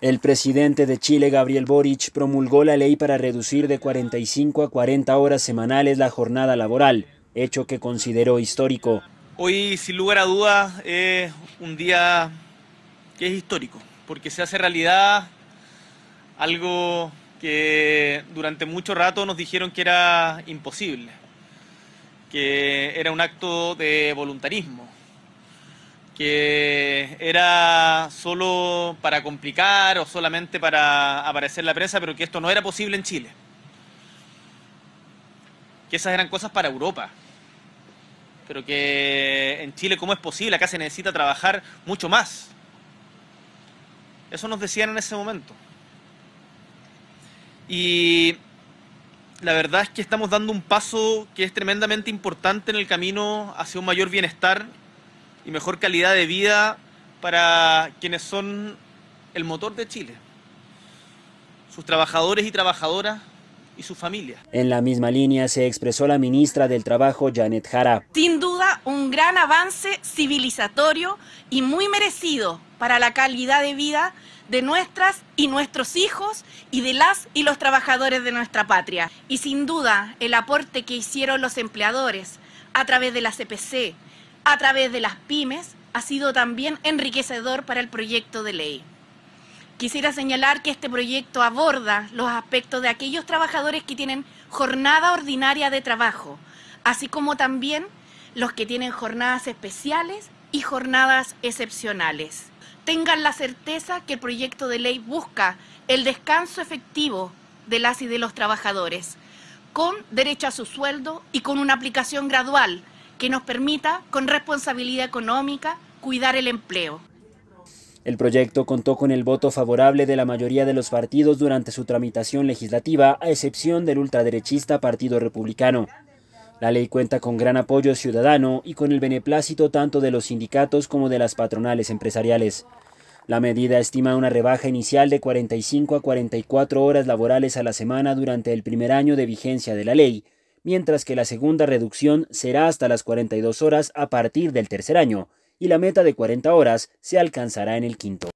El presidente de Chile, Gabriel Boric, promulgó la ley para reducir de 45 a 40 horas semanales la jornada laboral, hecho que consideró histórico. Hoy, sin lugar a dudas, es un día que es histórico, porque se hace realidad algo que durante mucho rato nos dijeron que era imposible, que era un acto de voluntarismo, que era solo para complicar o solamente para aparecer la prensa, pero que esto no era posible en Chile. Que esas eran cosas para Europa. Pero que en Chile, ¿cómo es posible? Acá se necesita trabajar mucho más. Eso nos decían en ese momento. Y la verdad es que estamos dando un paso que es tremendamente importante en el camino hacia un mayor bienestar y mejor calidad de vida para quienes son el motor de Chile, sus trabajadores y trabajadoras y sus familias. En la misma línea se expresó la ministra del Trabajo, Janet Jara. Sin duda, un gran avance civilizatorio y muy merecido para la calidad de vida de nuestras y nuestros hijos y de las y los trabajadores de nuestra patria. Y sin duda, el aporte que hicieron los empleadores a través de la CPC, a través de las pymes ha sido también enriquecedor para el proyecto de ley. Quisiera señalar que este proyecto aborda los aspectos de aquellos trabajadores que tienen jornada ordinaria de trabajo, así como también los que tienen jornadas especiales y jornadas excepcionales. Tengan la certeza que el proyecto de ley busca el descanso efectivo de las y de los trabajadores, con derecho a su sueldo y con una aplicación gradual que nos permita, con responsabilidad económica, cuidar el empleo. El proyecto contó con el voto favorable de la mayoría de los partidos durante su tramitación legislativa, a excepción del ultraderechista Partido Republicano. La ley cuenta con gran apoyo ciudadano y con el beneplácito tanto de los sindicatos como de las patronales empresariales. La medida estima una rebaja inicial de 45 a 44 horas laborales a la semana durante el primer año de vigencia de la ley, mientras que la segunda reducción será hasta las 42 horas a partir del tercer año, y la meta de 40 horas se alcanzará en el quinto.